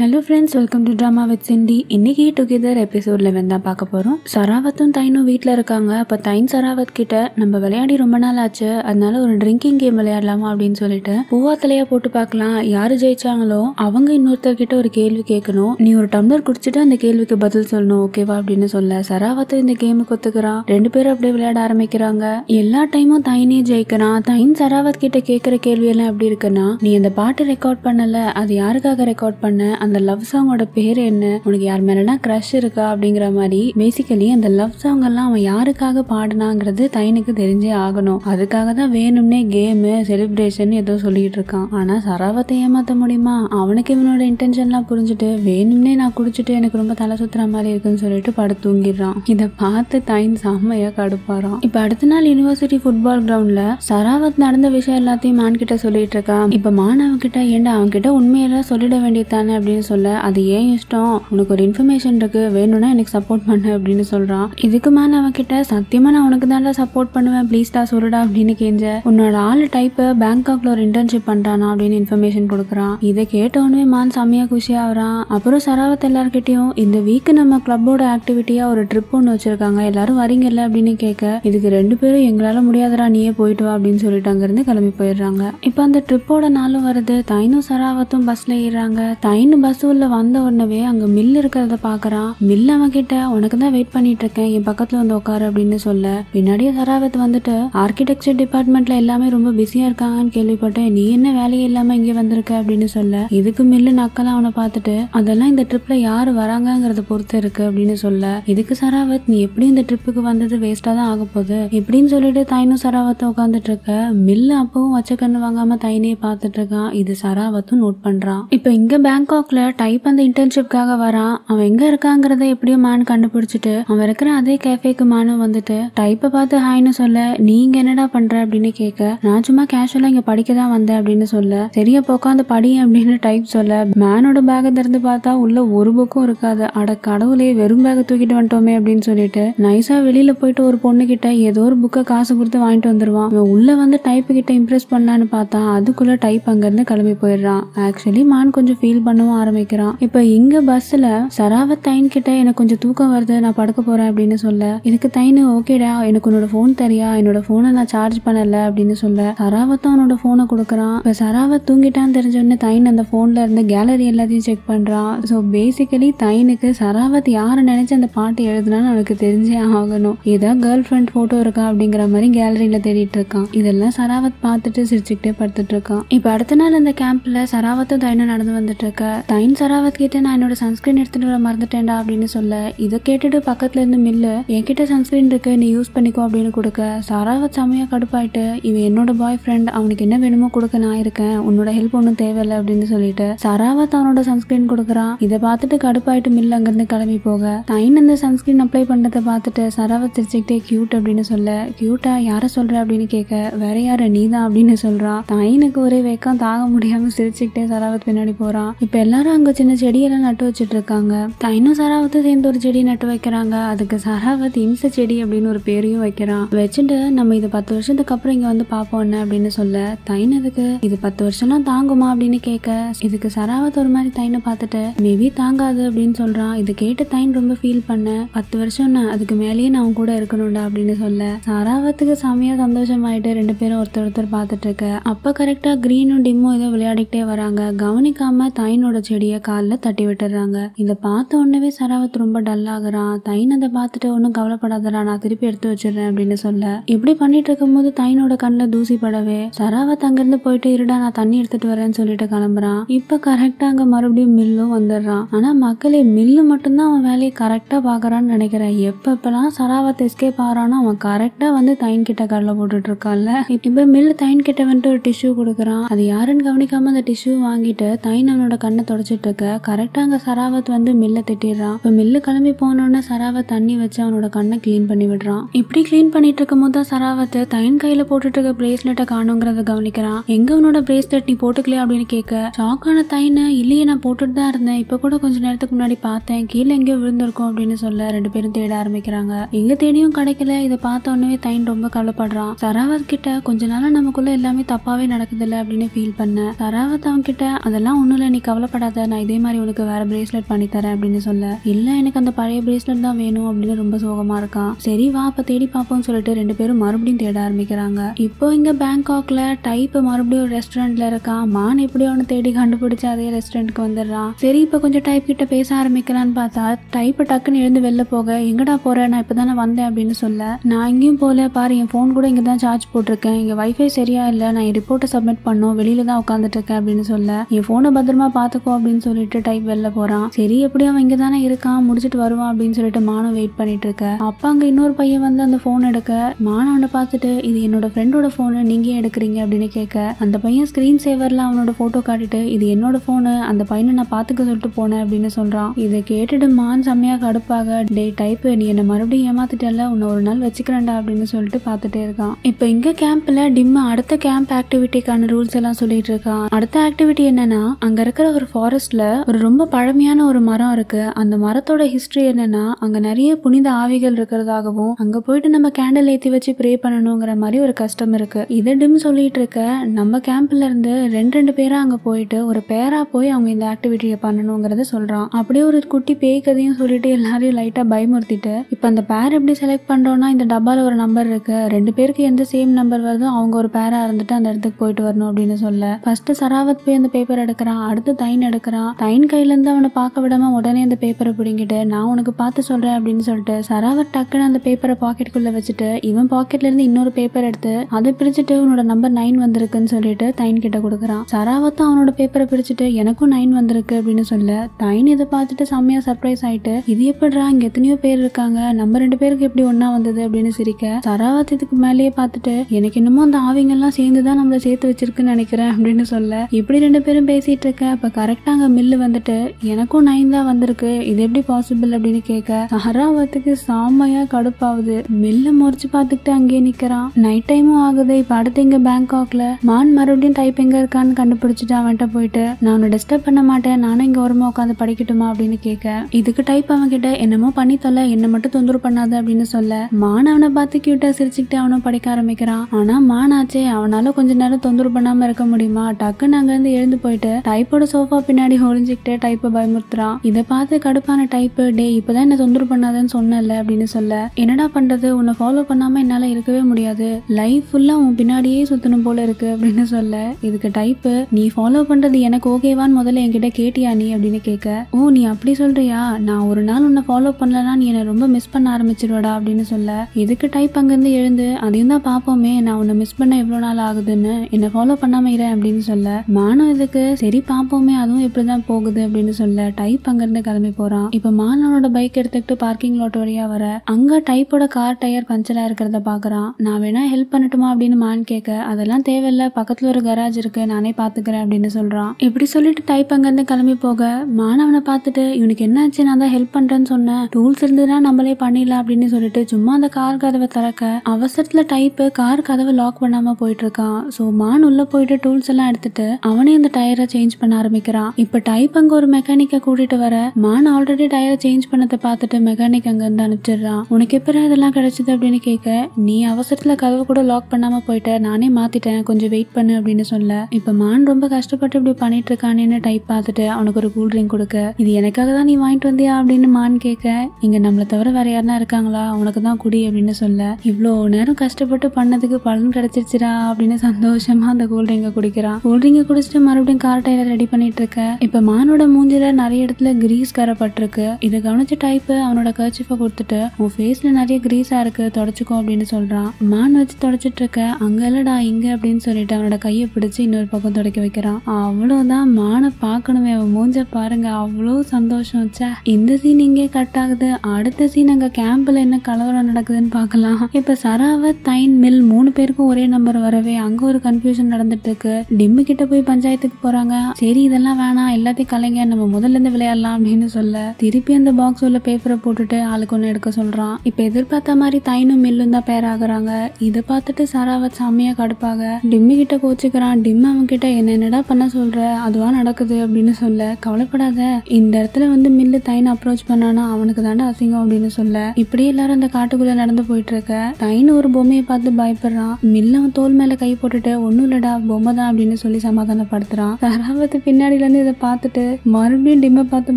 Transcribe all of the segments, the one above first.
Hello friends welcome to drama with Cindy இன்னைக்கு together எபிசோட்ல வந்தா பார்க்க போகிறோம் சராவத்தும் தைனும் வீட்டில் இருக்காங்க அப்போ தைன் சராவத் கிட்ட நம்ம விளையாடி ரொம்ப நாள் ஆச்சு அதனால ஒரு ட்ரிங்கிங் கேம் விளையாடலாமா அப்படின்னு சொல்லிட்டு பூவா போட்டு பார்க்கலாம் யார் ஜெயிச்சாங்களோ அவங்க இன்னொருத்தர்கிட்ட ஒரு கேள்வி கேட்கணும் நீ ஒரு டம்ளர் குடிச்சிட்டு அந்த கேள்விக்கு பதில் சொல்லணும் ஓகேவா அப்படின்னு சொல்ல சராவத்தும் இந்த கேமுக்கு ஒத்துக்கிறான் ரெண்டு பேரும் அப்படியே விளையாட ஆரம்பிக்கிறாங்க எல்லா டைமும் தைனே ஜெயிக்கிறான் தைன் சராவத் கிட்ட கேட்குற கேள்வியெல்லாம் எப்படி இருக்குன்னா நீ அந்த பாட்டு ரெக்கார்ட் பண்ணல அது யாருக்காக ரெக்கார்ட் பண்ண அந்த லவ் சாங்கோட பேர் என்ன உனக்கு யார் மேலனா க்ரஷ் இருக்கா அப்படிங்கிற மாதிரி பேசிக்கலி அந்த லவ் சாங் எல்லாம் அவன் யாருக்காக பாடினாங்கிறது தைனுக்கு தெரிஞ்சே ஆகணும் அதுக்காக தான் வேணும்னே கேமு செலிப்ரேஷன் ஏதோ சொல்லிட்டு இருக்கான் ஆனா சராவத்தை ஏமாத்த முடியுமா அவனுக்கு இவனோட இன்டென்ஷன்லாம் புரிஞ்சுட்டு வேணும்னே நான் குடிச்சிட்டு எனக்கு ரொம்ப தலை சுத்துற மாதிரி இருக்குன்னு சொல்லிட்டு படு தூங்கிடுறான் இதை பார்த்து தைன் செம்மையா கடுப்பாரான் இப்ப அடுத்த நாள் யூனிவர்சிட்டி ஃபுட்பால் கிரவுண்ட்ல சராவத் நடந்த விஷயம் எல்லாத்தையும் மான் கிட்ட சொல்லிட்டு இருக்கான் இப்ப மான் கிட்ட ஏண்டா அவன்கிட்ட உண்மையெல்லாம் சொல்லிட வேண்டியதானே அப்படின்னு மாதிரி சொல்ல அது ஏன் இஷ்டம் உனக்கு ஒரு இன்ஃபர்மேஷன் இருக்கு வேணும்னா எனக்கு சப்போர்ட் பண்ணு அப்படின்னு சொல்றான் இதுக்கு மேல அவகிட்ட சத்தியமா நான் உனக்கு தான் சப்போர்ட் பண்ணுவேன் ப்ளீஸ்டா சொல்லுடா அப்படின்னு கேஞ்ச உன்னோட ஆள் டைப் பேங்காக்ல ஒரு இன்டர்ன்ஷிப் பண்றானா அப்படின்னு இன்ஃபர்மேஷன் கொடுக்குறான் இதை கேட்டவனே மான் செம்மையா குஷி ஆகுறான் அப்புறம் சராவத் எல்லார்கிட்டையும் இந்த வீக் நம்ம கிளப்போட ஆக்டிவிட்டியா ஒரு ட்ரிப் ஒன்று வச்சிருக்காங்க எல்லாரும் வரீங்கல்ல அப்படின்னு கேட்க இதுக்கு ரெண்டு பேரும் எங்களால முடியாதரா நீயே போயிட்டு வா அப்படின்னு சொல்லிட்டு அங்கிருந்து கிளம்பி போயிடுறாங்க இப்போ அந்த ட்ரிப்போட நாளும் வருது தைனும் சராவத்தும் பஸ்ல ஏறாங்க தைனு பஸ் உள்ள வந்த உடனே அங்க மில் இருக்கிறத பாக்குறான் மில் அவன் கிட்ட உனக்கு தான் வெயிட் பண்ணிட்டு இருக்கேன் என் பக்கத்துல வந்து உட்காரு அப்படின்னு சொல்ல பின்னாடியே சராவத் வந்துட்டு ஆர்கிடெக்சர் டிபார்ட்மெண்ட்ல எல்லாமே ரொம்ப பிஸியா இருக்காங்கன்னு கேள்விப்பட்டேன் நீ என்ன வேலையே இல்லாம இங்க வந்திருக்க அப்படின்னு சொல்ல இதுக்கு மில்லு நக்கலாம் அவனை பார்த்துட்டு அதெல்லாம் இந்த ட்ரிப்ல யாரு வராங்கிறத பொறுத்து இருக்கு அப்படின்னு சொல்ல இதுக்கு சராவத் நீ எப்படி இந்த ட்ரிப்புக்கு வந்தது வேஸ்டா தான் ஆக போகுது இப்படின்னு சொல்லிட்டு தைனும் சராவத்தும் உட்காந்துட்டு இருக்க மில்லு அப்பவும் வச்ச கண்ணு வாங்காம தைனையே பார்த்துட்டு இருக்கான் இது சராவத்தும் நோட் பண்றான் இப்ப இங்க பேங்காக் ஷாக்கில் டைப் அந்த இன்டர்ன்ஷிப்காக வரான் அவன் எங்கே இருக்காங்கிறத எப்படியும் மேன் கண்டுபிடிச்சிட்டு அவன் இருக்கிற அதே கேஃபேக்கு மேனும் வந்துட்டு டைப்பை பார்த்து ஹாய்னு சொல்ல நீங்க என்னடா பண்ற அப்படின்னு கேட்க நான் சும்மா கேஷுவலா இங்க படிக்க தான் வந்தேன் அப்படின்னு சொல்ல சரிய உட்காந்து படி அப்படின்னு டைப் சொல்ல மேனோட பேக்கை திறந்து பார்த்தா உள்ள ஒரு புக்கும் இருக்காது அட கடவுளே வெறும் பேகை தூக்கிட்டு வந்துட்டோமே அப்படின்னு சொல்லிட்டு நைஸா வெளியில போயிட்டு ஒரு பொண்ணு கிட்ட ஏதோ ஒரு புக்கை காசு கொடுத்து வாங்கிட்டு வந்துருவான் அவன் உள்ள வந்து டைப் கிட்ட இம்ப்ரெஸ் பண்ணான்னு பார்த்தா அதுக்குள்ள டைப் அங்கிருந்து கிளம்பி போயிடுறான் ஆக்சுவலி மேன் கொஞ்சம் ஃபீல் பண்ணுவான் ஆரம்பிக்கிறான் இப்ப இங்க பஸ்ல சராவத் தைன் கிட்ட எனக்கு கொஞ்சம் தூக்கம் வருது நான் படுக்க போறேன் அப்படின்னு சொல்ல இதுக்கு தைனு ஓகேடா எனக்கு உன்னோட போன் தெரியா என்னோட போனை நான் சார்ஜ் பண்ணல அப்படின்னு சொல்ல சராவத் அவனோட போனை கொடுக்குறான் இப்ப சராவத் தூங்கிட்டான்னு தெரிஞ்ச உடனே தைன் அந்த போன்ல இருந்த கேலரி எல்லாத்தையும் செக் பண்றான் ஸோ பேசிக்கலி தைனுக்கு சராவத் யாரை நினைச்சு அந்த பாட்டு எழுதுனா அவனுக்கு தெரிஞ்சே ஆகணும் ஏதாவது கேர்ள் ஃப்ரெண்ட் போட்டோ இருக்கா அப்படிங்கிற மாதிரி கேலரியில தேடிட்டு இருக்கான் இதெல்லாம் சராவத் பார்த்துட்டு சிரிச்சுக்கிட்டே படுத்துட்டு இருக்கான் இப்ப அடுத்த நாள் அந்த கேம்ப்ல சராவத்தும் தைனும் நடந்து வந்துட்டு இருக்க டைன் சராவத் கிட்ட நான் என்னோட சன்ஸ்கிரீன் எடுத்துட்டு வர மறந்துட்டேன்டா அப்படின்னு சொல்ல இதை கேட்டுட்டு பக்கத்துல இருந்து மில்லு என்கிட்ட சன்ஸ்கிரீன் இருக்கு நீ யூஸ் பண்ணிக்கோ அப்படின்னு கொடுக்க சராவத் சமையா கடுப்பாயிட்டு இவன் என்னோட பாய் ஃப்ரெண்ட் அவனுக்கு என்ன வேணுமோ கொடுக்க நான் இருக்கேன் உன்னோட ஹெல்ப் ஒன்றும் தேவையில்லை அப்படின்னு சொல்லிட்டு சராவத் அவனோட சன்ஸ்கிரீன் கொடுக்குறான் இதை பார்த்துட்டு கடுப்பாயிட்டு மில்லு அங்கிருந்து கிளம்பி போக டைன் அந்த சன்ஸ்கிரீன் அப்ளை பண்ணதை பார்த்துட்டு சராவத் சிரிச்சுக்கிட்டே கியூட் அப்படின்னு சொல்ல கியூட்டா யாரை சொல்ற அப்படின்னு கேட்க வேற யாரு நீ தான் அப்படின்னு சொல்றான் டைனுக்கு ஒரே வேக்கம் தாங்க முடியாம சிரிச்சுக்கிட்டே சராவத் பின்னாடி போறான் இப்ப எல்லாம் எல்லாரும் அங்கே சின்ன செடியெல்லாம் நட்டு இருக்காங்க தைனும் சராவத்தும் சேர்ந்து ஒரு செடி நட்டு வைக்கிறாங்க அதுக்கு சராவத் இம்ச செடி அப்படின்னு ஒரு பேரையும் வைக்கிறான் வச்சுட்டு நம்ம இது பத்து வருஷத்துக்கு அப்புறம் இங்கே வந்து பார்ப்போம் என்ன அப்படின்னு சொல்ல தைன் அதுக்கு இது பத்து வருஷம்லாம் தாங்குமா அப்படின்னு கேட்க இதுக்கு சராவத் ஒரு மாதிரி தைனை பார்த்துட்டு மேபி தாங்காது அப்படின்னு சொல்கிறான் இது கேட்டு தைன் ரொம்ப ஃபீல் பண்ண பத்து வருஷம்னா அதுக்கு மேலேயே நான் கூட இருக்கணும்டா அப்படின்னு சொல்ல சராவத்துக்கு செமையாக சந்தோஷமாயிட்டு ரெண்டு பேரும் ஒருத்தர் ஒருத்தர் பார்த்துட்டு இருக்க அப்போ கரெக்டாக க்ரீனும் டிம்மும் ஏதோ விளையாடிக்கிட்டே வராங்க கவனிக்காம தைனோட செடியை காலில் தட்டி விட்டுறாங்க இதை பார்த்த உடனே சராவத் ரொம்ப டல் ஆகுறான் தைன் அதை பார்த்துட்டு ஒன்றும் கவலைப்படாதடா நான் திருப்பி எடுத்து வச்சிடறேன் அப்படின்னு சொல்ல இப்படி பண்ணிட்டு இருக்கும்போது தைனோட கண்ணில் தூசி படவே சராவத் அங்கிருந்து போயிட்டு இருடா நான் தண்ணி எடுத்துட்டு வரேன்னு சொல்லிட்டு கிளம்புறான் இப்போ கரெக்டாக அங்கே மறுபடியும் மில்லும் வந்துடுறான் ஆனால் மக்களே மில்லு மட்டும்தான் அவன் வேலையை கரெக்டாக பார்க்குறான்னு நினைக்கிறேன் எப்பெல்லாம் சராவத் எஸ்கேப் ஆகிறானோ அவன் கரெக்டாக வந்து தைன் கிட்ட கடல போட்டுட்டு இருக்கான்ல இப்போ மில்லு தைன் கிட்ட வந்துட்டு ஒரு டிஷ்யூ கொடுக்குறான் அது யாருன்னு கவனிக்காம அந்த டிஷ்யூ வாங்கிட்டு தைன் அவனோட கண்ணை உடச்சிட்டு இருக்க கரெக்டாக அங்கே சராவத் வந்து மில்ல திட்டிடுறான் இப்போ மில்லு கிளம்பி போனோடனே சராவத் தண்ணி வச்சு அவனோட கண்ணை க்ளீன் பண்ணி விடுறான் இப்படி க்ளீன் பண்ணிட்டு இருக்கும் போது தான் சராவத் தைன் கையில போட்டுட்டு இருக்க பிரேஸ்லெட்டை காணுங்கிறத கவனிக்கிறான் எங்க உனோட பிரேஸ்லெட் நீ போட்டுக்கலையா அப்படின்னு கேட்க ஷாக்கான தைனை இல்லையே நான் போட்டுட்டு தான் இருந்தேன் இப்போ கூட கொஞ்ச நேரத்துக்கு முன்னாடி பார்த்தேன் கீழே எங்கேயோ விழுந்திருக்கும் அப்படின்னு சொல்ல ரெண்டு பேரும் தேட ஆரம்பிக்கிறாங்க எங்க தேடியும் கிடைக்கல இதை பார்த்த உடனே தைன் ரொம்ப கவலைப்படுறான் சராவத் கிட்ட கொஞ்ச நாளா நமக்குள்ள எல்லாமே தப்பாவே இல்ல அப்படின்னு ஃபீல் பண்ண சராவத் அவன் கிட்ட அதெல்லாம் ஒண்ணும் இல்லை நீ கவலைப்படாத பண்ணாத நான் இதே மாதிரி உனக்கு வேற பிரேஸ்லெட் பண்ணி தரேன் அப்படின்னு சொல்ல இல்லை எனக்கு அந்த பழைய பிரேஸ்லெட் தான் வேணும் அப்படின்னு ரொம்ப சோகமா இருக்கான் சரி வா அப்ப தேடி பார்ப்போம்னு சொல்லிட்டு ரெண்டு பேரும் மறுபடியும் தேட ஆரம்பிக்கிறாங்க இப்போ இங்க பேங்காக்ல டைப் மறுபடியும் ஒரு ரெஸ்டாரண்ட்ல இருக்கான் மான் எப்படி அவனை தேடி கண்டுபிடிச்சு அதே ரெஸ்டாரண்ட்க்கு வந்துடுறான் சரி இப்போ கொஞ்சம் டைப் கிட்ட பேச ஆரம்பிக்கிறான்னு பார்த்தா டைப் டக்குன்னு எழுந்து வெளில போக எங்கடா போறேன் நான் இப்பதானே வந்தேன் அப்படின்னு சொல்ல நான் இங்கேயும் போல பாரு என் ஃபோன் கூட இங்கே தான் சார்ஜ் போட்டிருக்கேன் இங்கே வைஃபை சரியா இல்லை நான் என் ரிப்போர்ட்டை சப்மிட் பண்ணும் வெளியில தான் உட்காந்துட்டு இருக்கேன் அப்படின்னு சொல்ல என் ஃபோனை பத்திரமா பாத்துக்கோ பார்ப்போம் அப்படின்னு சொல்லிட்டு டைப் வெளில போறான் சரி எப்படி அவன் இங்க தானே இருக்கான் முடிச்சுட்டு வருவான் அப்படின்னு சொல்லிட்டு மானம் வெயிட் பண்ணிட்டு இருக்க அப்ப அங்க இன்னொரு பையன் வந்து அந்த போன் எடுக்க மானவனை பார்த்துட்டு இது என்னோட ஃப்ரெண்டோட போனு நீங்க எடுக்கிறீங்க அப்படின்னு கேட்க அந்த பையன் ஸ்கிரீன் சேவர்ல அவனோட போட்டோ காட்டிட்டு இது என்னோட போனு அந்த பையனை நான் பாத்துக்க சொல்லிட்டு போனேன் அப்படின்னு சொல்றான் இதை கேட்டுட்டு மான் செம்மையா கடுப்பாக டே டைப் நீ என்ன மறுபடியும் ஏமாத்துட்டல உன்னை ஒரு நாள் வச்சுக்கிறேன்டா அப்படின்னு சொல்லிட்டு பாத்துட்டே இருக்கான் இப்ப இங்க கேம்ப்ல டிம் அடுத்த கேம்ப் ஆக்டிவிட்டிக்கான ரூல்ஸ் எல்லாம் சொல்லிட்டு இருக்கான் அடுத்த ஆக்டிவிட்டி என்னன்னா அங்க இருக்கிற ஒரு ஃபாரஸ்ட்ல ஒரு ரொம்ப பழமையான ஒரு மரம் இருக்கு அந்த மரத்தோட ஹிஸ்டரி என்னன்னா அங்க நிறைய புனித ஆவிகள் இருக்கிறதாகவும் அங்க போயிட்டு நம்ம கேண்டில் ஏத்தி வச்சு ப்ரே பண்ணணுங்கிற மாதிரி ஒரு கஷ்டம் இருக்கு இதை டிம் சொல்லிட்டு இருக்க நம்ம கேம்ப்ல இருந்து ரெண்டு ரெண்டு பேரா அங்க போயிட்டு ஒரு பேரா போய் அவங்க இந்த ஆக்டிவிட்டியை பண்ணணுங்கிறத சொல்றான் அப்படியே ஒரு குட்டி பேய் கதையும் சொல்லிட்டு எல்லாரையும் லைட்டா பயமுறுத்திட்டு இப்ப அந்த பேர் எப்படி செலக்ட் பண்றோம்னா இந்த டப்பால ஒரு நம்பர் இருக்கு ரெண்டு பேருக்கு எந்த சேம் நம்பர் வருதோ அவங்க ஒரு பேரா இருந்துட்டு அந்த இடத்துக்கு போயிட்டு வரணும் அப்படின்னு சொல்ல ஃபர்ஸ்ட் சராவத் போய் அந்த பேப்பர் எடுக்கிறான் அடுத்து தைன் டைன் கையில கையிலேருந்து அவனை பார்க்க விடாம உடனே அந்த பேப்பரை பிடிங்கிட்டு நான் உனக்கு பார்த்து சொல்கிறேன் அப்படின்னு சொல்லிட்டு சராவர் டக்குன்னு அந்த பேப்பரை பாக்கெட்டுக்குள்ளே வச்சுட்டு இவன் பாக்கெட்ல இருந்து இன்னொரு பேப்பர் எடுத்து அதை பிரிச்சுட்டு உன்னோட நம்பர் நைன் வந்திருக்குன்னு சொல்லிட்டு தைன் கிட்ட கொடுக்குறான் சராவத்தும் அவனோட பேப்பரை பிரிச்சுட்டு எனக்கும் நைன் வந்திருக்கு அப்படின்னு சொல்ல தைன் இதை பார்த்துட்டு செம்மையாக சர்ப்ரைஸ் ஆயிட்டு இது எப்படிடா இங்கே எத்தனையோ பேர் இருக்காங்க நம்ம ரெண்டு பேருக்கு எப்படி ஒன்னா வந்தது அப்படின்னு சிரிக்க சராவத் இதுக்கு மேலேயே பார்த்துட்டு எனக்கு என்னமோ அந்த ஆவிங்கெல்லாம் சேர்ந்து தான் நம்மளை சேர்த்து வச்சிருக்குன்னு நினைக்கிறேன் அப்படின்னு சொல்ல இப்படி ரெண்டு பேரும் பேசிட்டு இருக்க அப்போ கரெக்ட் கரெக்டாக மில்லு வந்துட்டு எனக்கும் நைன் தான் வந்திருக்கு இது எப்படி பாசிபிள் அப்படின்னு கேட்க அராவத்துக்கு சாமையா கடுப்பாவது மில்ல முறிச்சு பார்த்துக்கிட்டு அங்கேயே நிக்கிறான் நைட் டைமும் ஆகுது இப்ப அடுத்து இங்க பேங்காக்ல மான் மறுபடியும் டைப் எங்க இருக்கான்னு கண்டுபிடிச்சிட்டு அவன்கிட்ட போயிட்டு நான் உன்னை டிஸ்டர்ப் பண்ண மாட்டேன் நானும் இங்க ஓரமா உட்காந்து படிக்கட்டுமா அப்படின்னு கேட்க இதுக்கு டைப் அவன் கிட்ட என்னமோ பண்ணி தொல்ல என்ன மட்டும் தொந்தரவு பண்ணாது அப்படின்னு சொல்ல மான் அவனை பார்த்து கியூட்டா சிரிச்சுக்கிட்டு அவனும் படிக்க ஆரம்பிக்கிறான் ஆனா மானாச்சே அவனால கொஞ்ச நேரம் தொந்தரவு பண்ணாம இருக்க முடியுமா டக்குன்னு அங்க இருந்து எழுந்து போயிட்டு டைப்போட சோஃபா பின்னாடி ஹொரிஞ்சிக்கிட்டே டைப்பை பயமுறுத்துறான் இதை பார்த்து கடுப்பான டைப்பு டே இப்பதான் என்ன தொந்தரவு பண்ணாதன்னு சொன்னல அப்படின்னு சொல்ல என்னடா பண்றது உன்னை ஃபாலோ பண்ணாம என்னால இருக்கவே முடியாது லைஃப் ஃபுல்லா உன் பின்னாடியே சுத்தணும் போல இருக்கு அப்படின்னு சொல்ல இதுக்கு டைப்பு நீ ஃபாலோ பண்றது எனக்கு ஓகேவான்னு முதல்ல என்கிட்ட கேட்டியா நீ அப்படின்னு கேட்க ஓ நீ அப்படி சொல்றியா நான் ஒரு நாள் உன்னை ஃபாலோ பண்ணலனா நீ என்னை ரொம்ப மிஸ் பண்ண ஆரம்பிச்சிருவாடா அப்படின்னு சொல்ல இதுக்கு டைப் அங்கிருந்து எழுந்து அதையும் தான் பாப்போமே நான் உன்னை மிஸ் பண்ண எவ்வளவு நாள் ஆகுதுன்னு என்னை ஃபாலோ பண்ணாம இரு அப்படின்னு சொல்ல மானம் இதுக்கு சரி பாப்போமே அதுவும் லாங் இப்படி தான் போகுது அப்படின்னு சொல்ல டைப் அங்கேருந்து கிளம்பி போகிறான் இப்போ மாணவனோட பைக் எடுத்துக்கிட்டு பார்க்கிங் லாட் வழியா வர அங்கே டைப்போட கார் டயர் பஞ்சராக இருக்கிறத பாக்குறான் நான் வேணா ஹெல்ப் பண்ணட்டுமா அப்படின்னு மான் கேட்க அதெல்லாம் தேவையில்ல பக்கத்தில் ஒரு கராஜ் இருக்கு நானே பாத்துக்கிறேன் அப்படின்னு சொல்கிறான் இப்படி சொல்லிட்டு டைப் அங்கேருந்து கிளம்பி போக மாணவனை பார்த்துட்டு இவனுக்கு என்னாச்சு நான் தான் ஹெல்ப் பண்ணுறேன்னு சொன்னேன் டூல்ஸ் இருந்ததுன்னா நம்மளே பண்ணிடலாம் அப்படின்னு சொல்லிட்டு சும்மா அந்த கார் கதவை திறக்க அவசரத்தில் டைப்பு கார் கதவை லாக் பண்ணாமல் போயிட்டு இருக்கான் ஸோ மான் உள்ளே போயிட்டு டூல்ஸ் எல்லாம் எடுத்துட்டு அவனே அந்த டயரை சேஞ்ச் பண்ண ஆரம்பிக்கிறான் இப்ப டைப் அங்க ஒரு மெக்கானிக்க கூட்டிட்டு வர மான் ஆல்ரெடி டயர் சேஞ்ச் பண்ணதை பார்த்துட்டு மெக்கானிக் அங்க இருந்து அனுப்பிச்சிடுறான் உனக்கு எப்ப இதெல்லாம் கிடைச்சது அப்படின்னு கேட்க நீ அவசரத்துல கதவு கூட லாக் பண்ணாம போயிட்ட நானே மாத்திட்டேன் கொஞ்சம் வெயிட் பண்ணு அப்படின்னு சொல்ல இப்ப மான் ரொம்ப கஷ்டப்பட்டு இப்படி பண்ணிட்டு இருக்கானேன்னு டைப் பார்த்துட்டு அவனுக்கு ஒரு கூல் ட்ரிங்க் கொடுக்க இது எனக்காக தான் நீ வாங்கிட்டு வந்தியா அப்படின்னு மான் கேட்க இங்க நம்மள தவிர வேற யாருனா இருக்காங்களா உனக்கு தான் குடி அப்படின்னு சொல்ல இவ்வளோ நேரம் கஷ்டப்பட்டு பண்ணதுக்கு பலன் கிடைச்சிருச்சுடா அப்படின்னு சந்தோஷமா அந்த கூல்ட்ரிங்க குடிக்கிறான் கூல் ட்ரிங்கை குடிச்சிட்டு மறுபடியும் கார் டயர் ரெடி பண்ணிட்டு இருக்க இப்ப மானோட மூஞ்சில நிறைய இடத்துல கிரீஸ் கரப்பட்டிருக்கு இதை கவனிச்ச டைப் அவனோட கர்ச்சிஃபை கொடுத்துட்டு உன் ஃபேஸ்ல நிறைய கிரீஸா இருக்கு தொடச்சுக்கோ அப்படின்னு சொல்றான் மான் வச்சு தொடச்சிட்டு இருக்க அங்க இல்லடா இங்க அப்படின்னு சொல்லிட்டு அவனோட கையை பிடிச்சு இன்னொரு பக்கம் துடைக்க வைக்கிறான் அவ்வளவுதான் மானை பார்க்கணுமே அவன் மூஞ்ச பாருங்க அவ்வளோ சந்தோஷம் வச்சா இந்த சீன் இங்கே கட் ஆகுது அடுத்த சீன் அங்க கேம்ப்ல என்ன கலவரம் நடக்குதுன்னு பார்க்கலாம் இப்ப சராவத் தைன் மில் மூணு பேருக்கும் ஒரே நம்பர் வரவே அங்க ஒரு கன்ஃபியூஷன் நடந்துட்டு இருக்கு டிம்மு கிட்ட போய் பஞ்சாயத்துக்கு போறாங்க சரி இதெல்லாம் வேணாம் எல்லாத்தையும் கலைங்க நம்ம முதல்ல இருந்து விளையாடலாம் அப்படின்னு சொல்ல திருப்பி அந்த பாக்ஸ் உள்ள பேப்பரை போட்டுட்டு ஆளுக்கு ஒன்று எடுக்க சொல்றான் இப்ப எதிர்பார்த்த மாதிரி தைனும் மில்லும் தான் பேர் ஆகுறாங்க இதை பார்த்துட்டு சராவத் சாமியா கடுப்பாக டிம்மி கிட்ட கோச்சுக்கிறான் டிம் அவன் கிட்ட என்ன என்னடா பண்ண சொல்ற அதுவா நடக்குது அப்படின்னு சொல்ல கவலைப்படாத இந்த இடத்துல வந்து மில்லு தைன் அப்ரோச் பண்ணானா அவனுக்கு தாண்டா அசிங்கம் அப்படின்னு சொல்ல இப்படி எல்லாரும் அந்த காட்டுக்குள்ள நடந்து போயிட்டு இருக்க தைன் ஒரு பொம்மையை பார்த்து பயப்படுறான் மில்ல அவன் தோல் மேல கை போட்டுட்டு ஒன்னும் இல்லடா பொம்மை தான் அப்படின்னு சொல்லி சமாதானப்படுத்துறான் சராவத்து பின்னாடியில இருந்து இதை பார்த்துட்டு மறுபடியும் டிம்மை பார்த்து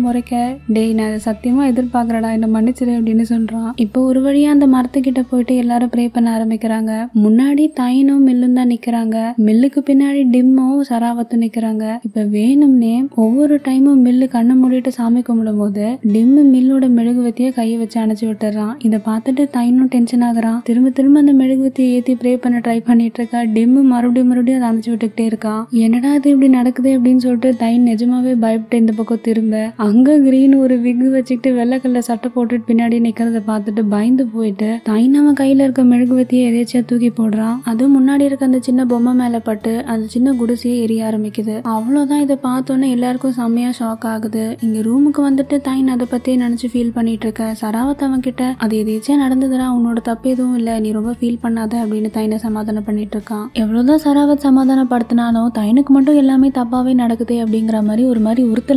முறைக்க டேய் நான் அதை சத்தியமாக எதிர்பார்க்குறடா என்னை மன்னிச்சிரு அப்படின்னு சொல்கிறான் இப்போ ஒரு வழியாக அந்த மரத்துக்கிட்ட போயிட்டு எல்லாரும் ப்ரே பண்ண ஆரம்பிக்கிறாங்க முன்னாடி தாயினும் மில்லும் தான் நிற்கிறாங்க மில்லுக்கு பின்னாடி டிம்மும் சராவத்தும் நிற்கிறாங்க இப்போ வேணும்னே ஒவ்வொரு டைமும் மில்லு கண்ணை மூடிட்டு சாமி கும்பிடும் போது டிம்மு மில்லோட வத்தியை கையை வச்சு அணைச்சி விட்டுறான் இதை பார்த்துட்டு தைனும் டென்ஷன் ஆகுறான் திரும்ப திரும்ப அந்த மெழுகுவத்தியை ஏற்றி ப்ரே பண்ண ட்ரை பண்ணிட்டு இருக்கா டிம்மு மறுபடியும் மறுபடியும் அதை அணைச்சி விட்டுக்கிட்டே இருக்கான் என்னடா இது இப்படி நடக்குது அப்படின்னு சொல்லிட்டு தைன் நிஜமாவே பயப்பட்டு இந்த பக்கம் திரும்ப அங்கே கிரீன் ஒரு விக் வச்சுக்கிட்டு வெள்ளை கல்ல சட்டை போட்டுட்டு பின்னாடி நிற்கிறத பார்த்துட்டு பயந்து போயிட்டு தைனாம கையில் இருக்க மெழுகு வத்தியை எதேச்சியா தூக்கி போடுறான் அது முன்னாடி இருக்க அந்த சின்ன பொம்மை மேலே பட்டு அந்த சின்ன குடிசையை எரிய ஆரம்பிக்குது அவ்வளோதான் இதை பார்த்தோன்னே எல்லாருக்கும் செம்மையா ஷாக் ஆகுது இங்கே ரூமுக்கு வந்துட்டு தைன் அதை பற்றியே நினச்சி ஃபீல் பண்ணிட்டு இருக்க சராவத் கிட்ட அது எதேச்சியா நடந்ததுனா உன்னோட தப்பு எதுவும் இல்லை நீ ரொம்ப ஃபீல் பண்ணாத அப்படின்னு தைனை சமாதானம் பண்ணிட்டு இருக்கான் எவ்வளவுதான் சராவத் சமாதானப்படுத்தினாலும் தைனுக்கு மட்டும் எல்லாமே தப்பாகவே நடக்குது அப்படிங்கிற அப்படிங்கிற மாதிரி ஒரு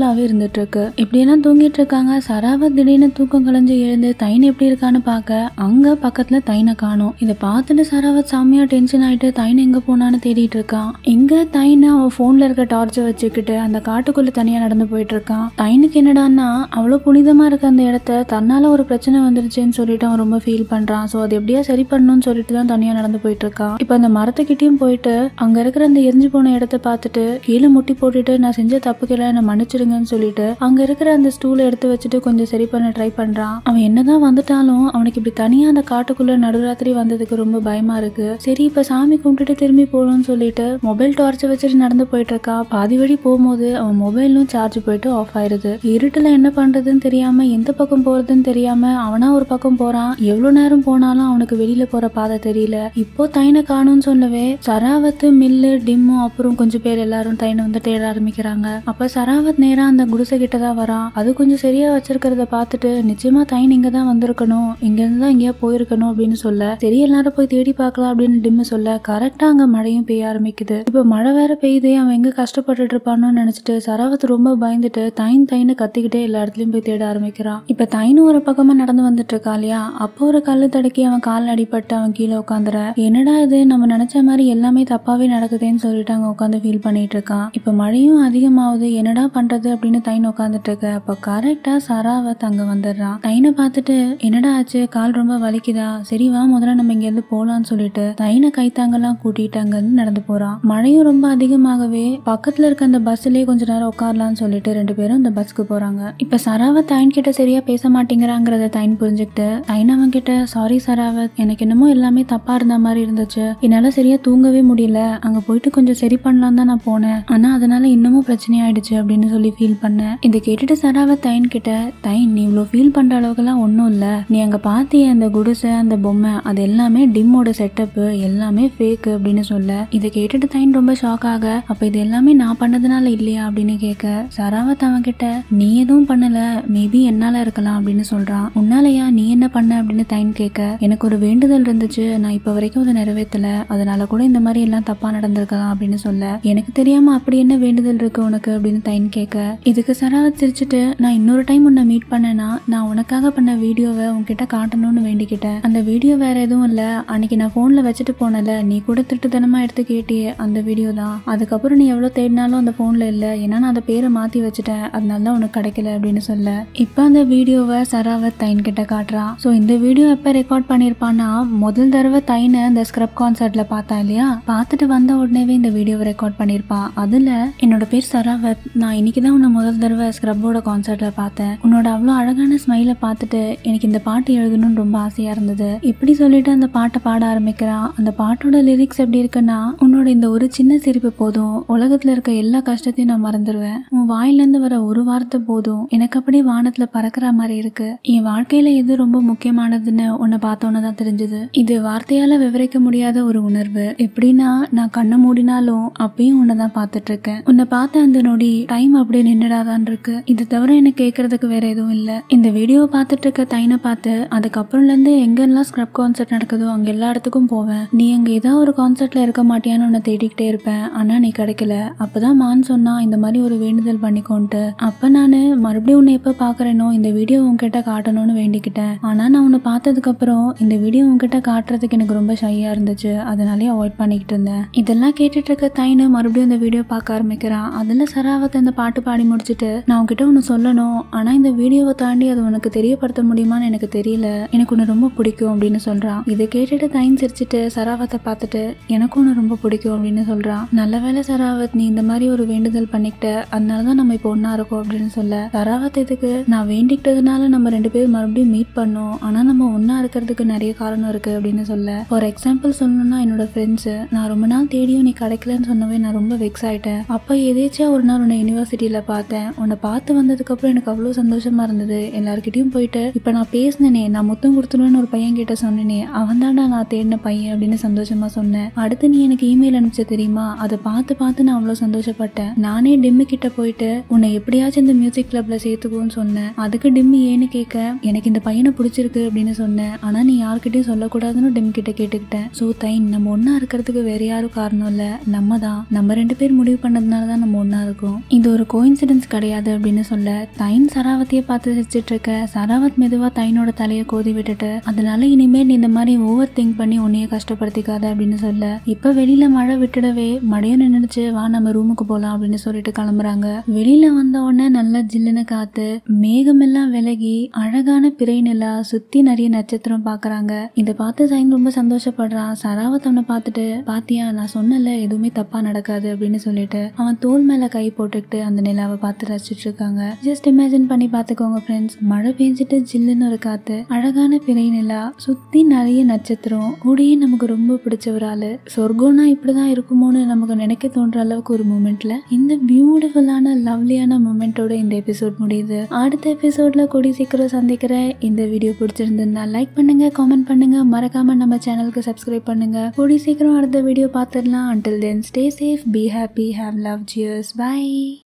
மாதிரி இருந்துட்டு இருக்கு இப்படியெல்லாம் தூங்கிட்டு இருக்காங்க சராவை திடீர்னு தூக்கம் கலைஞ்சு எழுந்து தைன எப்படி இருக்கான்னு பாக்க அங்க பக்கத்துல தைனை காணும் இதை பார்த்துட்டு சராவத் சாமியா டென்ஷன் ஆயிட்டு தைன எங்க போனான்னு தேடிட்டு இருக்கான் இங்க தைன அவன் போன்ல இருக்க டார்ச்சை வச்சுக்கிட்டு அந்த காட்டுக்குள்ள தனியா நடந்து போயிட்டு இருக்கான் தைனுக்கு என்னடான்னா அவ்வளவு புனிதமா இருக்க அந்த இடத்த தன்னால ஒரு பிரச்சனை வந்துருச்சுன்னு சொல்லிட்டு அவன் ரொம்ப ஃபீல் பண்றான் சோ அது எப்படியா சரி பண்ணணும்னு சொல்லிட்டு தான் தனியா நடந்து போயிட்டு இருக்கான் இப்போ அந்த மரத்துக்கிட்டையும் போயிட்டு அங்க இருக்கிற அந்த எரிஞ்சு போன இடத்த பார்த்துட்டு கீழே முட்டி போட்டுட்டு நான் செஞ்ச தப்புக்கெல்லாம் என்னை மன்னிச்சிடுங்கன்னு சொல்லிட்டு அங்க இருக்கிற அந்த ஸ்டூலை எடுத்து வச்சுட்டு கொஞ்சம் சரி பண்ண ட்ரை பண்றான் அவன் என்னதான் வந்துட்டாலும் அவனுக்கு இப்படி தனியா அந்த காட்டுக்குள்ள நடுராத்திரி வந்ததுக்கு ரொம்ப பயமா இருக்கு சரி இப்ப சாமி கும்பிட்டுட்டு திரும்பி போகணும்னு சொல்லிட்டு மொபைல் டார்ச் வச்சுட்டு நடந்து போயிட்டு இருக்கான் பாதி வழி போகும்போது அவன் மொபைலும் சார்ஜ் போயிட்டு ஆஃப் ஆயிருது இருட்டுல என்ன பண்றதுன்னு தெரியாம எந்த பக்கம் போறதுன்னு தெரியாம அவனா ஒரு பக்கம் போறான் எவ்வளவு நேரம் போனாலும் அவனுக்கு வெளியில போற பாதை தெரியல இப்போ தைனை காணும்னு சொல்லவே சராவத்து மில்லு டிம்மு அப்புறம் கொஞ்சம் பேர் எல்லாரும் தைனை வந்து தேட ஆரம்பிக்கிறாங்க அப்ப சராவத் நேரா அந்த குடிசை கிட்டதான் தான் வரான் அது கொஞ்சம் சரியா வச்சிருக்கிறத பார்த்துட்டு நிச்சயமா தைன் இங்க தான் வந்திருக்கணும் இங்க இருந்து தான் எங்கேயா போயிருக்கணும் அப்படின்னு சொல்ல சரி எல்லாரும் போய் தேடி பார்க்கலாம் அப்படின்னு டிம்மு சொல்ல கரெக்டா அங்க மழையும் பெய்ய ஆரம்பிக்குது இப்ப மழை வேற பெய்யுது அவன் எங்க கஷ்டப்பட்டு இருப்பானு நினைச்சிட்டு சராவத் ரொம்ப பயந்துட்டு தைன் தைன்னு கத்திக்கிட்டே எல்லா இடத்துலயும் போய் தேட ஆரம்பிக்கிறான் இப்ப தைனு ஒரு பக்கமா நடந்து வந்துட்டு இருக்கா இல்லையா அப்போ ஒரு கல்லு தடுக்கி அவன் கால் அடிபட்டு அவன் கீழே உட்காந்துற என்னடா இது நம்ம நினைச்ச மாதிரி எல்லாமே தப்பாவே நடக்குதுன்னு சொல்லிட்டு அங்க உட்காந்து ஃபீல் பண்ணிட்டு இருக்கான் இப்ப மழையும் அதிகமா ஆகுது என்னடா பண்றது அப்படின்னு தைன் உட்காந்துட்டு இருக்க அப்போ கரெக்டா சராவத் அங்க வந்துடுறான் தைனை பார்த்துட்டு என்னடா ஆச்சு கால் ரொம்ப வலிக்குதா சரி வா முதல்ல நம்ம இருந்து போகலான்னு சொல்லிட்டு தைனை கைத்தாங்கெல்லாம் கூட்டிட்டு இருந்து நடந்து போறான் மழையும் ரொம்ப அதிகமாகவே பக்கத்துல இருக்க அந்த பஸ்லயே கொஞ்ச நேரம் உட்காரலாம்னு சொல்லிட்டு ரெண்டு பேரும் அந்த பஸ்க்கு போறாங்க இப்ப சராவத் தைன் கிட்ட சரியா பேச மாட்டேங்கிறாங்கிறத தைன் புரிஞ்சுக்கிட்டு தைன் அவன் கிட்ட சாரி சராவத் எனக்கு என்னமோ எல்லாமே தப்பாக இருந்த மாதிரி இருந்துச்சு என்னால் சரியா தூங்கவே முடியல அங்க போயிட்டு கொஞ்சம் சரி பண்ணலாம் தான் நான் போனேன் ஆனால் அதனால இன்னமும் பிரச்சனை ஆயிடுச்சு அப்படின்னு சொல்லி ஃபீல் பண்ணேன் இதை கேட்டுட்டு சராவை தைன் கிட்ட தைன் நீ இவ்வளோ ஃபீல் பண்ற அளவுக்குலாம் ஒன்றும் இல்லை நீ அங்கே பார்த்திய அந்த குடிசை அந்த பொம்மை அது எல்லாமே டிம்மோட செட்டப்பு எல்லாமே ஃபேக்கு அப்படின்னு சொல்ல இதை கேட்டுட்டு தைன் ரொம்ப ஷாக் ஆக அப்போ இது எல்லாமே நான் பண்ணதுனால இல்லையா அப்படின்னு கேட்க சராவத் அவன் கிட்ட நீ எதுவும் பண்ணல மேபி என்னால இருக்கலாம் அப்படின்னு சொல்றான் உன்னாலயா நீ என்ன பண்ண அப்படின்னு தைன் கேட்க எனக்கு ஒரு வேண்டுதல் இருந்துச்சு நான் இப்போ வரைக்கும் அதை நிறைவேற்றல அதனால கூட இந்த மாதிரி எல்லாம் தப்பா நடந்திருக்கலாம் அப்படின்னு சொல்ல எனக்கு தெரியாம அப்படி என்ன வேண்டுதல் இருக்கு உனக்கு இருக்கு அப்படின்னு தைன் கேட்க இதுக்கு சராவை சிரிச்சுட்டு நான் இன்னொரு டைம் உன்னை மீட் பண்ணேன்னா நான் உனக்காக பண்ண வீடியோவை உன்கிட்ட காட்டணும்னு வேண்டிக்கிட்டேன் அந்த வீடியோ வேற எதுவும் இல்லை அன்னைக்கு நான் ஃபோனில் வச்சுட்டு போனல நீ கூட தினமா எடுத்து கேட்டியே அந்த வீடியோ தான் அதுக்கப்புறம் நீ எவ்வளோ தேடினாலும் அந்த ஃபோனில் இல்லை ஏன்னா நான் அந்த பேரை மாற்றி வச்சுட்டேன் அதனால தான் உனக்கு கிடைக்கல அப்படின்னு சொல்ல இப்போ அந்த வீடியோவை சராவத் தைன் கிட்ட காட்டுறா ஸோ இந்த வீடியோ எப்போ ரெக்கார்ட் பண்ணியிருப்பான்னா முதல் தடவை தைனை அந்த ஸ்க்ரப் கான்சர்ட்டில் பார்த்தா இல்லையா பார்த்துட்டு வந்த உடனேவே இந்த வீடியோவை ரெக்கார்ட் பண்ணிருப்பான் அதில் என்னோட பேர் சரா ஷரவத் நான் இன்னைக்கு தான் உன்னை முதல் தடவை ஸ்க்ரப்போட கான்சர்ட்ல பார்த்தேன் உன்னோட அவ்வளோ அழகான ஸ்மைலை பார்த்துட்டு எனக்கு இந்த பாட்டு எழுதணும்னு ரொம்ப ஆசையாக இருந்தது இப்படி சொல்லிட்டு அந்த பாட்டை பாட ஆரம்பிக்கிறான் அந்த பாட்டோட லிரிக்ஸ் எப்படி இருக்குன்னா உன்னோட இந்த ஒரு சின்ன சிரிப்பு போதும் உலகத்தில் இருக்க எல்லா கஷ்டத்தையும் நான் மறந்துடுவேன் உன் இருந்து வர ஒரு வார்த்தை போதும் எனக்கு அப்படியே வானத்தில் பறக்கிற மாதிரி இருக்கு என் வாழ்க்கையில் எது ரொம்ப முக்கியமானதுன்னு உன்னை பார்த்தோன்னு தான் தெரிஞ்சது இது வார்த்தையால் விவரிக்க முடியாத ஒரு உணர்வு எப்படின்னா நான் கண்ணை மூடினாலும் அப்பயும் உன்னை தான் பார்த்துட்டு இருக்கேன் உன்னை பார்த்த அந்த இந்த நொடி டைம் அப்படியே நின்றுடாதான் இருக்கு இது தவிர எனக்கு கேட்கறதுக்கு வேற எதுவும் இல்லை இந்த வீடியோ பார்த்துட்டு இருக்க தைனை பார்த்து அதுக்கப்புறம்லேருந்து எங்கெல்லாம் ஸ்க்ரப் கான்சர்ட் நடக்குதோ அங்கே எல்லா இடத்துக்கும் போவேன் நீ அங்க ஏதாவது ஒரு கான்சர்ட்ல இருக்க மாட்டியான்னு உன்னை தேடிக்கிட்டே இருப்பேன் ஆனால் நீ கிடைக்கல அப்பதான் மான் சொன்னா இந்த மாதிரி ஒரு வேண்டுதல் பண்ணிக்கோன்ட்டு அப்போ நான் மறுபடியும் உன்னை எப்போ பார்க்குறேனோ இந்த வீடியோ உன்கிட்ட காட்டணும்னு வேண்டிக்கிட்டேன் ஆனால் நான் உன்னை பார்த்ததுக்கப்புறம் இந்த வீடியோ உன்கிட்ட காட்டுறதுக்கு எனக்கு ரொம்ப ஷையாக இருந்துச்சு அதனாலே அவாய்ட் பண்ணிக்கிட்டு இருந்தேன் இதெல்லாம் கேட்டுட்டு இருக்க தைனு மறுபடியும் இந்த வீடியோ பார்க்க ஆரம்பிக்கிறான் அதில் சராவத் இந்த பாட்டு பாடி முடிச்சுட்டு நான் உங்ககிட்ட ஒன்று சொல்லணும் ஆனால் இந்த வீடியோவை தாண்டி அது உனக்கு தெரியப்படுத்த முடியுமான்னு எனக்கு தெரியல எனக்கு ஒன்று ரொம்ப பிடிக்கும் அப்படின்னு சொல்கிறான் இதை கேட்டுட்டு தயன் சிரிச்சிட்டு சராவத்தை பார்த்துட்டு எனக்கு ஒன்று ரொம்ப பிடிக்கும் அப்படின்னு சொல்கிறான் நல்ல வேலை சராவத் நீ இந்த மாதிரி ஒரு வேண்டுதல் பண்ணிக்கிட்ட அதனால தான் நம்ம இப்போ ஒன்றா இருக்கோம் அப்படின்னு சொல்ல சராவத் இதுக்கு நான் வேண்டிக்கிட்டதுனால நம்ம ரெண்டு பேரும் மறுபடியும் மீட் பண்ணோம் ஆனால் நம்ம ஒன்றா இருக்கிறதுக்கு நிறைய காரணம் இருக்குது அப்படின்னு சொல்ல ஃபார் எக்ஸாம்பிள் சொல்லணும்னா என்னோட ஃப்ரெண்ட்ஸு நான் ரொம்ப நாள் தேடியும் நீ கிடைக்கலன்னு சொன்னவே நான் ரொம்ப வெக்ஸ் ஆகிட்டேன் அப்போ எதேச்சியாக ஒரு நாள் உன்னை யூனிவர்சிட்டியில் பார்த்தேன் உன்னை பார்த்து வந்ததுக்கப்புறம் எனக்கு அவ்வளோ சந்தோஷமாக இருந்தது எல்லாருக்கிட்டையும் போயிட்டு இப்போ நான் பேசினேனே நான் முத்தம் கொடுத்துருவேன் ஒரு பையன் கிட்ட சொன்னேனே அவன் தான்டா நான் தேடின பையன் அப்படின்னு சந்தோஷமாக சொன்னேன் அடுத்து நீ எனக்கு இமெயில் அனுப்பிச்ச தெரியுமா அதை பார்த்து பார்த்து நான் அவ்வளோ சந்தோஷப்பட்டேன் நானே டிம்மு கிட்ட போயிட்டு உன்னை எப்படியாச்சும் இந்த மியூசிக் கிளப்ல சேர்த்துக்கோன்னு சொன்னேன் அதுக்கு டிம்மு ஏன்னு கேட்க எனக்கு இந்த பையனை பிடிச்சிருக்கு அப்படின்னு சொன்னேன் ஆனால் நீ யாருக்கிட்டையும் சொல்லக்கூடாதுன்னு டிம் கிட்ட கேட்டுக்கிட்டேன் ஸோ தைன் நம்ம ஒன்றா இருக்கிறதுக்கு வேற யாரும் காரணம் இல்லை நம்ம தான் நம்ம ரெண்டு பேர் முடிவு பண்ணதுனால தான் நம்ம ஒன்றா இருக்கும் இது ஒரு கோயின்சிடன்ஸ் கிடையாது அப்படின்னு சொல்ல தைன் சராவத்தையே பார்த்து சிரிச்சிட்டு இருக்க சராவத் மெதுவாக தைனோட தலையை கோதி விட்டுட்டு அதனால இனிமேல் நீ இந்த மாதிரி ஓவர் திங்க் பண்ணி உன்னைய கஷ்டப்படுத்திக்காத அப்படின்னு சொல்ல இப்போ வெளியில மழை விட்டுடவே மழையும் நின்றுச்சு வா நம்ம ரூமுக்கு போகலாம் அப்படின்னு சொல்லிட்டு கிளம்புறாங்க வெளியில வந்த உடனே நல்லா ஜில்லுன்னு காத்து மேகமெல்லாம் விலகி அழகான பிறை நிலா சுத்தி நிறைய நட்சத்திரம் பாக்குறாங்க இதை பார்த்து சைன் ரொம்ப சந்தோஷப்படுறான் சராவத் அவனை பார்த்துட்டு பாத்தியா நான் சொன்னல எதுவுமே தப்பா நடக்காது அப்படின்னு சொல்லிட்டு அவன் தோல் மேல கை போட்டுக்கிட்டு அந்த நிலாவை பார்த்து ரசிச்சுட்டு இருக்காங்க ஜஸ்ட் இமேஜின் பண்ணி பார்த்துக்கோங்க ஃப்ரெண்ட்ஸ் மழை பெஞ்சிட்டு ஜில்லுன்னு ஒரு காத்து அழகான பிறை நிலா சுத்தி நிறைய நட்சத்திரம் கூடிய நமக்கு ரொம்ப பிடிச்ச ஒரு ஆளு சொர்க்கம்னா இப்படிதான் இருக்குமோன்னு நமக்கு நினைக்க தோன்ற அளவுக்கு ஒரு மூமெண்ட்ல இந்த பியூட்டிஃபுல்லான லவ்லியான மூமெண்ட்டோட இந்த எபிசோட் முடியுது அடுத்த எபிசோட்ல கூடி சீக்கிரம் சந்திக்கிறேன் இந்த வீடியோ பிடிச்சிருந்ததுன்னா லைக் பண்ணுங்க கமெண்ட் பண்ணுங்க மறக்காம நம்ம சேனலுக்கு சப்ஸ்கிரைப் பண்ணுங்க கூடி சீக்கிரம் அடுத்த வீடியோ பார்த்துடலாம் until then stay safe be happy have love cheers bye Bye.